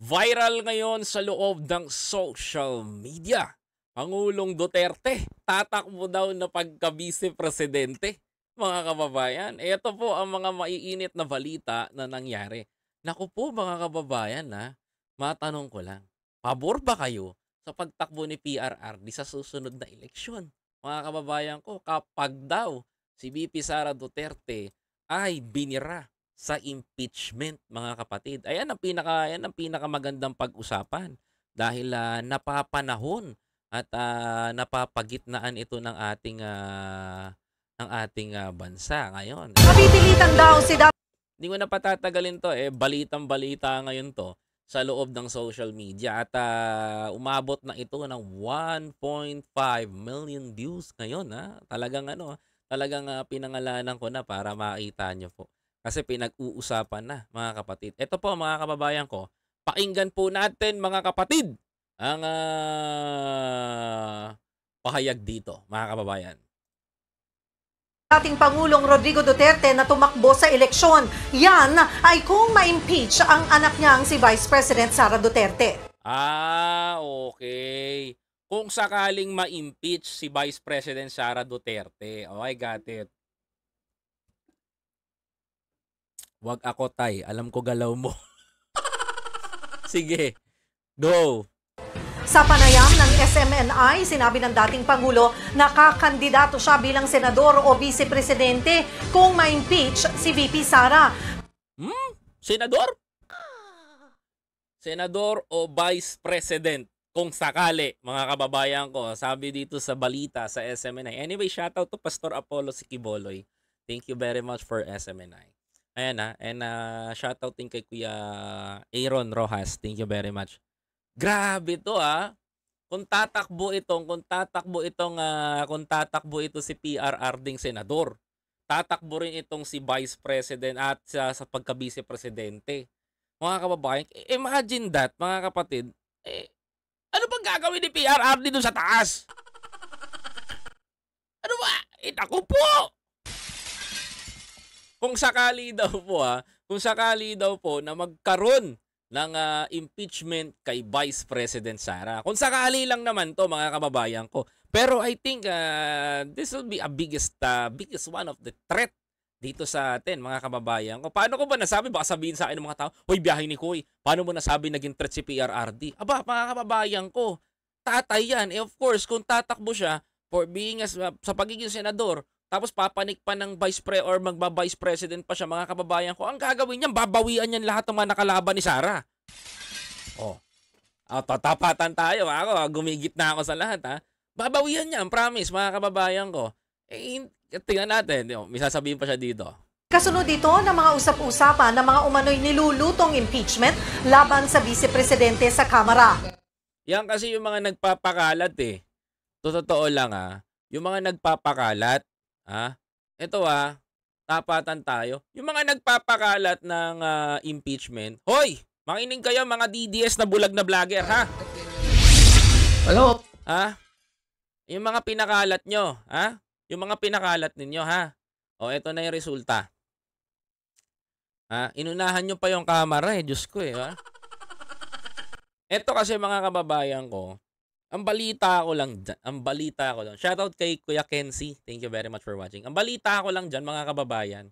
Viral ngayon sa loob ng social media. Pangulong Duterte, tatakbo daw na pagka-vice presidente. Mga kababayan, ito po ang mga maiinit na balita na nangyari. Naku po mga kababayan, ha? matanong ko lang, pabor ba kayo sa pagtakbo ni PRR di sa susunod na eleksyon? Mga kababayan ko, kapag daw si VP Sara Duterte ay binira sa impeachment mga kapatid. Ayan ang pinaka ayan ang pinakamagandang pag-usapan dahil uh, napapanahon at uh, napapagitnaan ito ng ating uh, ng ating uh, bansa ngayon. Mapipilitan daw si Dap. Hindi ko na patatagalin to eh balitang-balita ngayon to sa loob ng social media at uh, umabot na ito ng 1.5 million views ngayon ha. Talagang ano, talagang uh, pinangalanan ko na para makita niyo po kasi pinag-uusapan na mga kapatid. Ito po mga kababayan ko, pakinggan po natin mga kapatid ang uh, pahayag dito mga kababayan ating Pangulong Rodrigo Duterte na tumakbo sa eleksyon. Yan ay kung ma-impeach ang anak niyang si Vice President Sara Duterte. Ah, okay. Kung sakaling ma-impeach si Vice President Sara Duterte. Oh, I got it. Wag ako tay, alam ko galaw mo. Sige, go! Sa panayam ng SMNI, sinabi ng dating Pangulo na kakandidato siya bilang senador o vice-presidente kung ma-impeach si VP Sara. Hmm? Senador? Senador o vice-president kung sakali, mga kababayan ko. Sabi dito sa balita sa SMNI. Anyway, shoutout to Pastor Apollo Sikiboloy. Thank you very much for SMNI. Ayan na. Ah, and uh, shoutout din kay Kuya Aaron Rojas. Thank you very much. Grabe to ah. Kung tatakbo itong, kung tatakbo itong, uh, kung tatakbo ito si PRR ding senador, tatakbo rin itong si Vice President at sa, sa pagka-Vice Presidente. Mga kababayan, imagine that, mga kapatid, eh, ano bang gagawin ni PRR dito sa taas? Ano ba? Eh, po! Kung sakali daw po ha, ah, kung sakali daw po na magkaroon ng uh, impeachment kay Vice President Sara. Kung sakali lang naman to mga kababayan ko. Pero I think uh, this will be a biggest uh, biggest one of the threat dito sa atin mga kababayan ko. Paano ko ba nasabi? Baka sabihin sa akin ng mga tao, Hoy, biyahe ni Koy, paano mo nasabi naging threat si PRRD? Aba, mga kababayan ko, tatay yan. Eh of course, kung tatakbo siya for being as, uh, sa pagiging senador, tapos papanik pa ng vice pre or magba-vice president pa siya mga kababayan ko. Ang gagawin niya, babawian niya lahat ng mga nakalaban ni Sara. Oh. At ah, tatapatan tayo. Ako, gumigit na ako sa lahat ha. Babawian niyan, promise mga kababayan ko. Eh, tingnan natin. May sasabihin pa siya dito. Kasunod dito ng mga usap-usapan ng mga umano'y nilulutong impeachment laban sa vice-presidente sa Kamara. Yan kasi yung mga nagpapakalat eh. totoo lang ah, yung mga nagpapakalat, Ha? Ito ah, tapatan tayo. Yung mga nagpapakalat ng uh, impeachment, hoy, makinig kayo mga DDS na bulag na vlogger ha. Hello? Ha? Yung mga pinakalat nyo, ha? Yung mga pinakalat ninyo, ha? O, ito na yung resulta. Ha? Inunahan nyo pa yung camera, eh. Diyos ko, eh, ha? Ito kasi mga kababayan ko, ang balita ko lang dyan, ang balita ko lang. Shoutout kay Kuya Kenzie. Thank you very much for watching. Ang balita ko lang dyan, mga kababayan.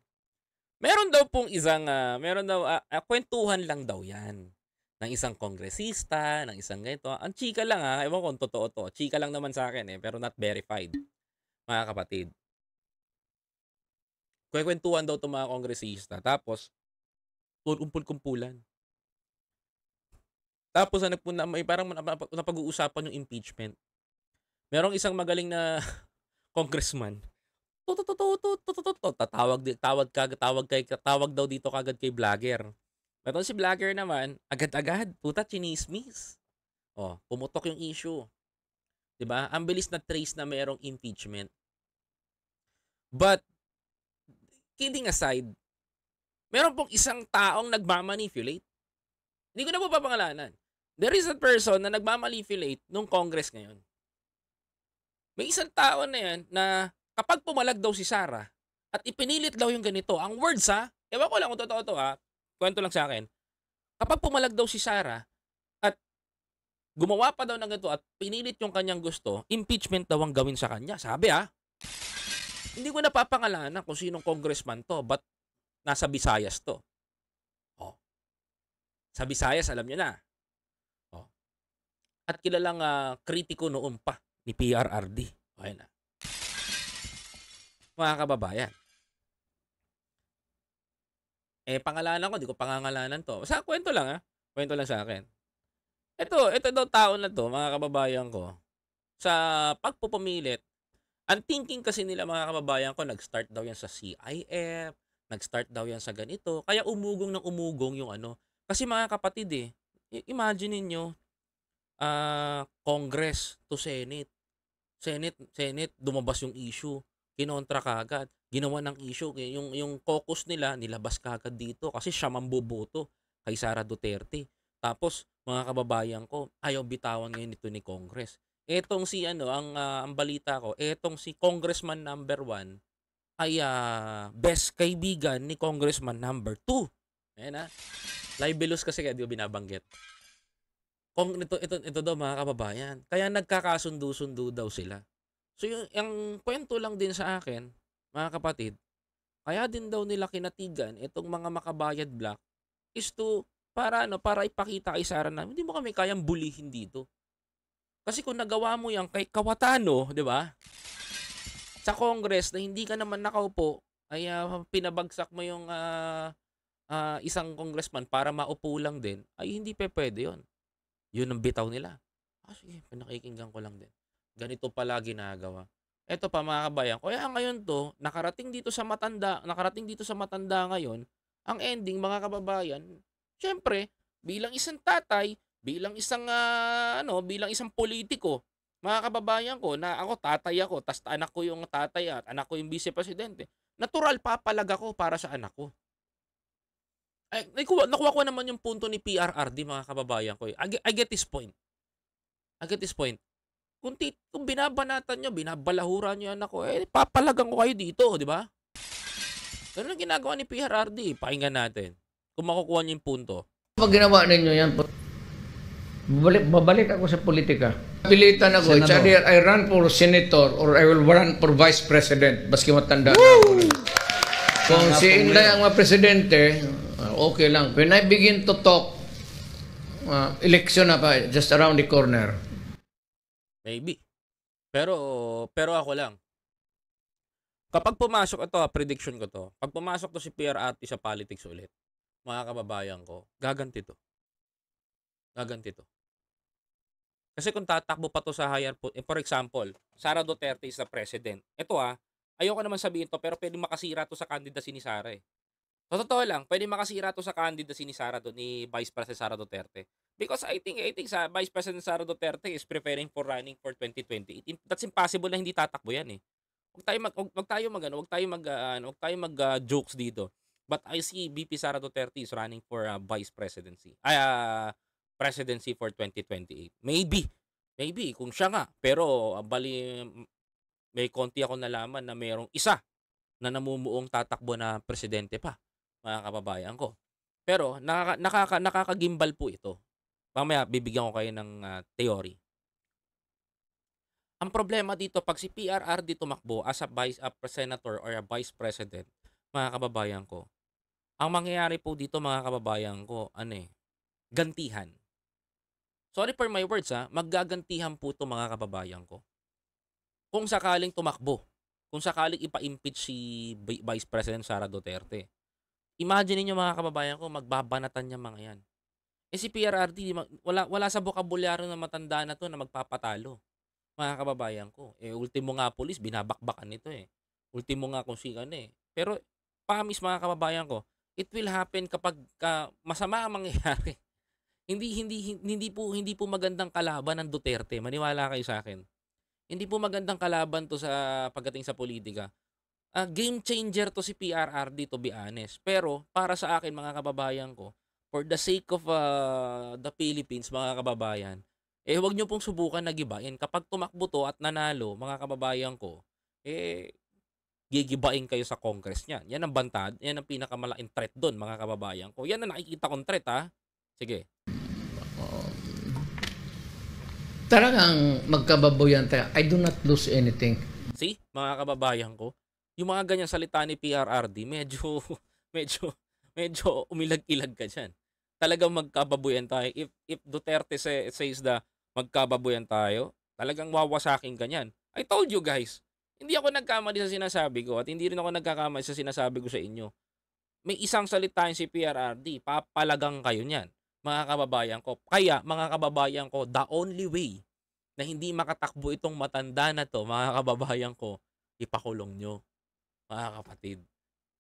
Meron daw pong isang, uh, meron daw, uh, uh, kwentuhan lang daw yan. Ng isang kongresista, ng isang ganito. Ang chika lang ha, ewan ko totoo to. Chika lang naman sa akin eh, pero not verified. Mga kapatid. Kwentuhan daw itong mga kongresista. Tapos, kumpul-kumpulan. Tapos ano po na may parang napag-uusapan yung impeachment. Merong isang magaling na congressman. Tatawag tawag kag tawag kay tawag daw dito kagad kay vlogger. Meron si vlogger naman, agad-agad, puta chinismis. Oh, pumutok yung issue. 'Di ba? Ang bilis na trace na merong impeachment. But kidding aside, meron pong isang taong nagmamanipulate. Hindi ko na po papangalanan. There is a person na nagmamalifilate nung Congress ngayon. May isang tao na yan na kapag pumalag daw si Sarah at ipinilit daw yung ganito, ang words ha, ewan ko lang kung totoo to ha, kwento lang sa akin. Kapag pumalag daw si Sarah at gumawa pa daw ng ganito at pinilit yung kanyang gusto, impeachment daw ang gawin sa kanya. Sabi ha, hindi ko napapangalanan kung sinong congressman to, but nasa Visayas to. Oh. Sa Visayas, alam nyo na, at kilalang uh, kritiko noon pa ni PRRD. Okay na. Mga kababayan. Eh, pangalanan ko, di ko pangangalanan to. Sa kwento lang ah. Kwento lang sa akin. Ito, ito daw tao na to, mga kababayan ko. Sa pagpupumilit, ang thinking kasi nila mga kababayan ko, nag-start daw yan sa CIF, nag-start daw yan sa ganito. Kaya umugong ng umugong yung ano. Kasi mga kapatid eh, imagine niyo uh, Congress to Senate. Senate, Senate, dumabas yung issue. Kinontra kagad. Ginawa ng issue. Yung, yung caucus nila, nilabas kagad dito kasi siya mamboboto kay Sara Duterte. Tapos, mga kababayan ko, ayaw bitawan ngayon ito ni Congress. Etong si ano, ang, uh, ang balita ko, etong si Congressman number 1 ay uh, best kaibigan ni Congressman number 2. Ayan ha. Libelous kasi kaya di ko binabanggit. Kung ito, ito, ito daw mga kababayan. Kaya nagkakasundo-sundo daw sila. So yung, yung kwento lang din sa akin, mga kapatid, kaya din daw nila kinatigan itong mga makabayad black is to para ano, para ipakita kay Sara na hindi mo kami kayang bulihin dito. Kasi kung nagawa mo yan kay Kawatano, di ba? Sa Congress na hindi ka naman nakaupo, ay uh, pinabagsak mo yung uh, uh, isang congressman para maupo lang din, ay hindi pe pwede yun. Yun ang bitaw nila. Ah, sige, pinakikinggan ko lang din. Ganito pala ginagawa. Ito pa mga kabayan, kaya ngayon to, nakarating dito sa matanda, nakarating dito sa matanda ngayon, ang ending mga kababayan, syempre, bilang isang tatay, bilang isang uh, ano, bilang isang politiko, mga kababayan ko, na ako tatay ako, tas anak ko yung tatay at anak ko yung vice presidente. Natural papalag ako para sa anak ko. Ay, nakuha, nakuha ko naman yung punto ni PRRD mga kababayan ko. I, eh. I get this point. I get this point. Kung, tit, kung binabanatan nyo, binabalahura nyo yan ako, eh, papalagan ko kayo dito, di ba? Ganun ang ginagawa ni PRRD. Eh. Pakinggan natin. Kung makukuha nyo yung punto. Pag ginawa ninyo yan, babalik, babalik ako sa politika. Pilitan ako, either I run for senator or I will run for vice president, baski matanda Woo! na ako. Kung si Inday ang mapresidente, okay lang. When I begin to talk, uh, election na pa, just around the corner. Maybe. Pero, pero ako lang. Kapag pumasok, ito ah, prediction ko to. Pag pumasok to si PR Ati sa politics ulit, mga kababayan ko, gaganti to. Gaganti to. Kasi kung tatakbo pa to sa higher, eh, for example, Sara Duterte is the president. Ito ah, ayoko naman sabihin to, pero pwede makasira to sa candidacy ni Sara eh. Sa totoo lang, pwede makasira to sa candidacy ni Sara do, ni Vice President Sara Duterte. Because I think, I think sa Vice President Sara Duterte is preparing for running for 2028. That's impossible na hindi tatakbo yan eh. Huwag tayo mag, wag, wag tayo mag, ano, wag tayo mag, uh, ah, ano, wag tayo mag uh, jokes dito. But I see VP Sara Duterte is running for uh, Vice Presidency. Ay, uh, presidency for 2028. Maybe. Maybe, kung siya nga. Pero, uh, bali, mm, may konti ako nalaman na mayroong isa na namumuong tatakbo na presidente pa mga kababayan ko. Pero nakaka, nakakagimbal po ito. Mamaya bibigyan ko kayo ng uh, theory. Ang problema dito pag si PRR dito tumakbo as a vice a senator or a vice president, mga kababayan ko. Ang mangyayari po dito mga kababayan ko, ano eh, gantihan. Sorry for my words ha, ah, maggagantihan po to mga kababayan ko. Kung sakaling tumakbo, kung sakaling ipa-impeach si Vice President Sara Duterte. Imagine niyo mga kababayan ko, magbabanatan niya mga yan. Eh si PRRT, wala, wala sa bokabularyo ng matanda na to na magpapatalo. Mga kababayan ko. Eh ultimo nga pulis binabakbakan nito eh. Ultimo nga kung sino eh. Pero promise mga kababayan ko, it will happen kapag uh, masama ang mangyayari. hindi hindi hindi po hindi po magandang kalaban ng Duterte. Maniwala kayo sa akin. Hindi po magandang kalaban to sa pagdating sa politika uh, game changer to si PRRD to be honest. Pero para sa akin mga kababayan ko, for the sake of uh, the Philippines mga kababayan, eh huwag niyo pong subukan na gibain. Kapag tumakbo to at nanalo mga kababayan ko, eh gigibain kayo sa Congress niyan. Yan ang bantad, yan ang pinakamalaking threat doon mga kababayan ko. Yan ang nakikita kong threat ha. Sige. Um, talagang magkababoyan tayo. I do not lose anything. See, mga kababayan ko, yung mga ganyang salita ni PRRD, medyo, medyo, medyo umilag-ilag ka dyan. Talagang magkababuyan tayo. If, if Duterte say, says na magkababuyan tayo, talagang wawasakin ganyan. I told you guys, hindi ako nagkamali sa sinasabi ko at hindi rin ako nagkakamali sa sinasabi ko sa inyo. May isang salita yung si PRRD, papalagang kayo niyan, mga kababayan ko. Kaya, mga kababayan ko, the only way na hindi makatakbo itong matanda na to, mga kababayan ko, ipakulong nyo mga kapatid.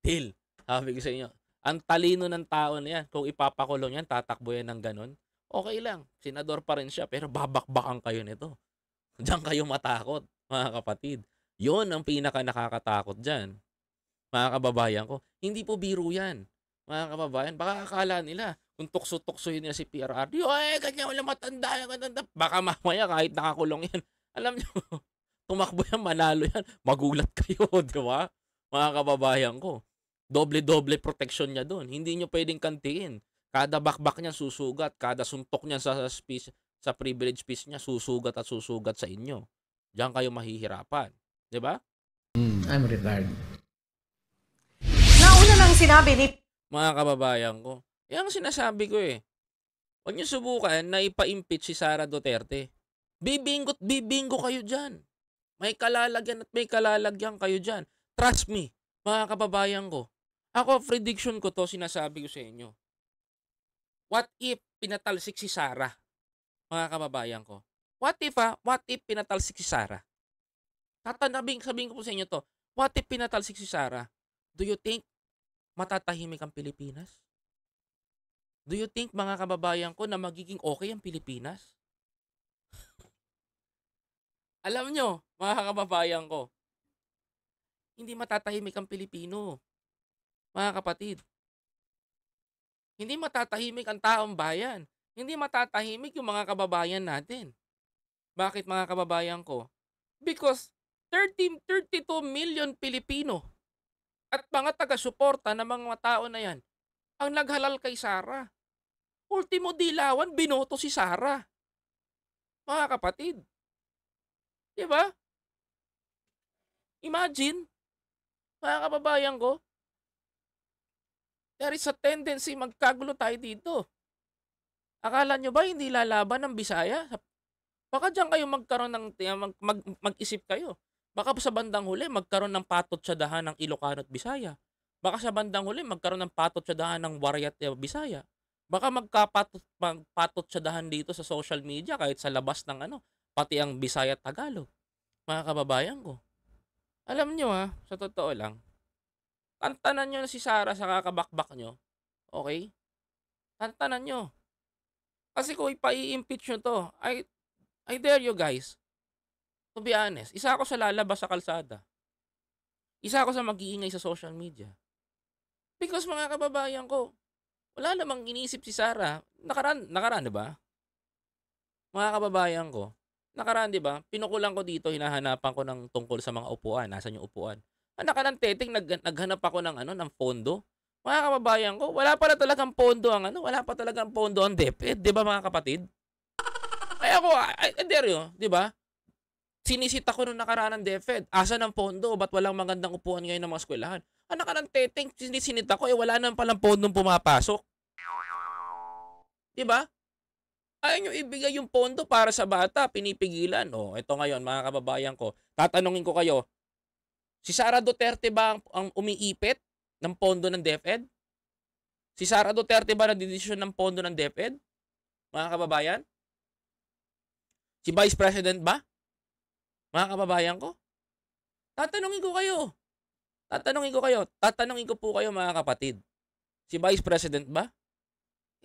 Till, sabi ko sa inyo, ang talino ng tao na yan, kung ipapakulong yan, tatakbo yan ng ganun, okay lang, Sinador pa rin siya, pero babakbakan kayo nito. Diyan kayo matakot, mga kapatid. Yon ang pinaka nakakatakot dyan, mga kababayan ko. Hindi po biro yan, mga kababayan. Baka akala nila, kung tukso-tuksohin nila si PRRD, ay, ganyan, wala matanda, matanda. Baka mamaya kahit nakakulong yan, alam nyo, tumakbo yan, manalo yan, magulat kayo, di ba? mga kababayan ko. Doble-doble protection niya doon. Hindi niyo pwedeng kantiin. Kada bakbak niya susugat, kada suntok niya sa speech, sa privilege piece niya susugat at susugat sa inyo. Diyan kayo mahihirapan, 'di ba? Mm, I'm retired. Nauna lang sinabi ni mga kababayan ko. Yan ang sinasabi ko eh. Huwag niyo subukan na ipa-impeach si Sara Duterte. Bibingot, bibingo kayo diyan. May kalalagyan at may kalalagyan kayo diyan. Trust me, mga kababayan ko. Ako, prediction ko to, sinasabi ko sa inyo. What if pinatalsik si Sarah? Mga kababayan ko. What if ha? What if pinatalsik si Sarah? Tatanabing, sabihin ko po sa inyo to. What if pinatalsik si Sarah? Do you think matatahimik ang Pilipinas? Do you think mga kababayan ko na magiging okay ang Pilipinas? Alam nyo, mga kababayan ko, hindi matatahimik ang Pilipino. Mga kapatid, hindi matatahimik ang taong bayan. Hindi matatahimik yung mga kababayan natin. Bakit mga kababayan ko? Because 13, 32 million Pilipino at mga taga-suporta ng mga tao na yan ang naghalal kay Sara. Ultimo dilawan, binoto si Sara. Mga kapatid. Di ba? Imagine, mga kababayan ko, there is a tendency magkagulo tayo dito. Akala nyo ba hindi lalaban ng Bisaya? Baka diyan kayo magkaroon ng eh, mag, mag, mag-isip kayo. Baka sa bandang huli magkaroon ng patotsadahan ng Ilocano at Bisaya. Baka sa bandang huli magkaroon ng patotsadahan ng Warriat at eh, Bisaya. Baka magkapatot patotsadahan dito sa social media kahit sa labas ng ano, pati ang Bisaya at Tagalog. Mga kababayan ko. Alam nyo ha, ah, sa totoo lang, tantanan nyo na si Sarah sa kakabakbak nyo. Okay? Tantanan nyo. Kasi kung ipai-impeach nyo to, I, I dare you guys. To be honest, isa ako sa lalabas sa kalsada. Isa ako sa mag-iingay sa social media. Because mga kababayan ko, wala namang iniisip si Sarah. Nakaraan, nakaraan di ba? Mga kababayan ko, Nakaraan, di ba? Pinukulan ko dito, hinahanapan ko ng tungkol sa mga upuan. Nasaan yung upuan? Anak ah, ka ng teting, nag, naghanap ako ng, ano, ng pondo. Mga kababayan ko, wala pa na talagang pondo ang ano, wala pa talagang pondo ang DepEd, di ba mga kapatid? Ay ako, ay, deryo, di ba? Sinisita ko nung nakaraan ng DepEd. Asa ng pondo? Ba't walang magandang upuan ngayon ng mga eskwelahan? Anak ah, ka ng teting, sinisinita ko, eh wala nang palang pondong pumapasok. Di ba? ayaw nyo ibigay yung pondo para sa bata, pinipigilan. O, oh, ito ngayon, mga kababayan ko, tatanungin ko kayo, si Sara Duterte ba ang, ang umiipit ng pondo ng DepEd? Si Sara Duterte ba nagdidesisyon ng pondo ng DepEd? Mga kababayan? Si Vice President ba? Mga kababayan ko? Tatanungin ko kayo. Tatanungin ko kayo. Tatanungin ko po kayo mga kapatid. Si Vice President ba?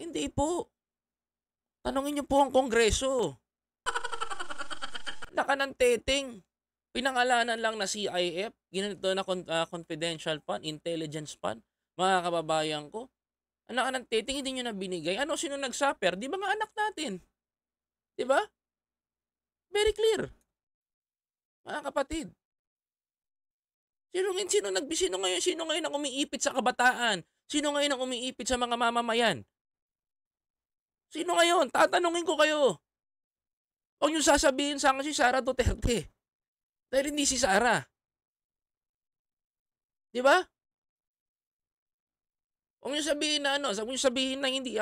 Hindi po. Tanungin niyo po ang Kongreso. Naka ng teting. Pinangalanan lang na CIF, ginanito na con- uh, confidential fund, intelligence fund, mga kababayan ko. Anak ng teting, hindi niyo na binigay. Ano, sino nagsuffer? Di ba mga anak natin? Di ba? Very clear. Mga kapatid. Sino, sino, nag, sino ngayon, sino ngayon ang umiipit sa kabataan? Sino ngayon ang umiipit sa mga mamamayan? Sino ngayon? Tatanungin ko kayo. Huwag niyo sasabihin sa akin si Sara Duterte. Dahil hindi si Sara. Di ba? Huwag niyo sabihin na ano, huwag niyo sabihin na hindi.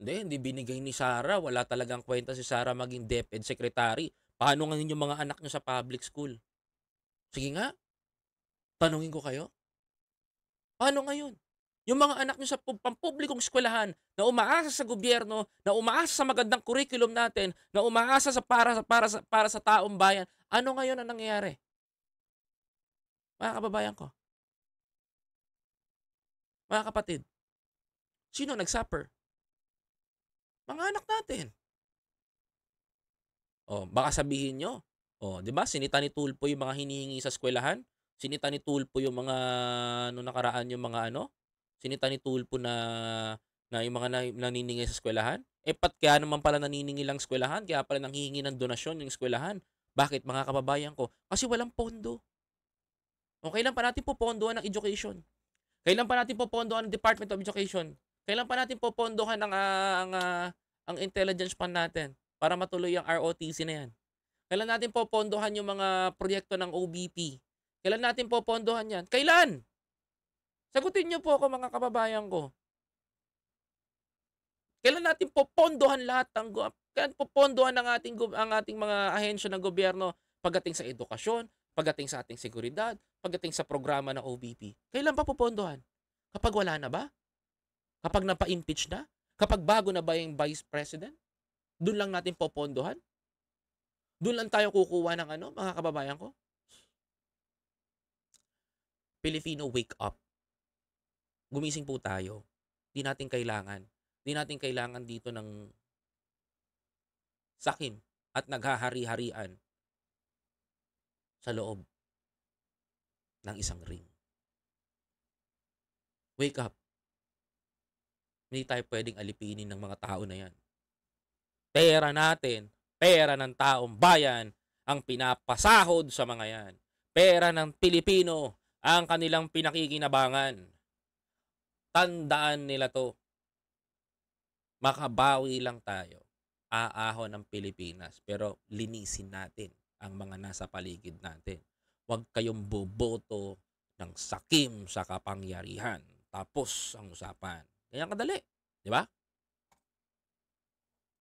Hindi, hindi binigay ni Sara. Wala talagang kwenta si Sara maging DepEd Secretary. Paano nga yung mga anak niyo sa public school? Sige nga, tanungin ko kayo. Paano ngayon? yung mga anak nyo sa pampublikong eskwelahan na umaasa sa gobyerno, na umaasa sa magandang curriculum natin, na umaasa sa para, sa para, sa, para sa taong bayan, ano ngayon ang nangyayari? Mga kababayan ko, mga kapatid, sino nagsuffer? Mga anak natin. O, oh, baka sabihin nyo, o, oh, di ba, sinita ni Tulpo yung mga hinihingi sa eskwelahan? Sinita ni Tulpo yung mga, no nakaraan yung mga ano, sinita ni Tulpo na na yung mga na, naniningil sa eskwelahan. Eh pat kaya naman pala naniningil ang eskwelahan, kaya pala nanghihingi ng donasyon yung eskwelahan. Bakit mga kababayan ko? Kasi walang pondo. O kailan pa natin popondohan ang education? Kailan pa natin popondohan ang Department of Education? Kailan pa natin popondohan ang, uh, ang, uh, ang intelligence fund natin para matuloy ang ROTC na yan? Kailan natin popondohan yung mga proyekto ng OBP? Kailan natin popondohan yan? Kailan? Sagutin niyo po ako mga kababayan ko. Kailan natin popondohan lahat ng kailan popondohan ng ating ang ating mga ahensya ng gobyerno pagdating sa edukasyon, pagdating sa ating seguridad, pagdating sa programa ng OBP. Kailan pa popondohan? Kapag wala na ba? Kapag napa-impeach na? Kapag bago na ba yung vice president? Doon lang natin popondohan? Doon lang tayo kukuha ng ano, mga kababayan ko? Filipino, wake up gumising po tayo. Hindi natin kailangan. Hindi natin kailangan dito ng sakim at naghahari-harian sa loob ng isang ring. Wake up. Hindi tayo pwedeng alipinin ng mga tao na yan. Pera natin, pera ng taong bayan ang pinapasahod sa mga yan. Pera ng Pilipino ang kanilang pinakikinabangan. Tandaan nila to. Makabawi lang tayo. Aahon ng Pilipinas. Pero linisin natin ang mga nasa paligid natin. Huwag kayong boboto ng sakim sa kapangyarihan. Tapos ang usapan. Ganyan kadali. Di ba?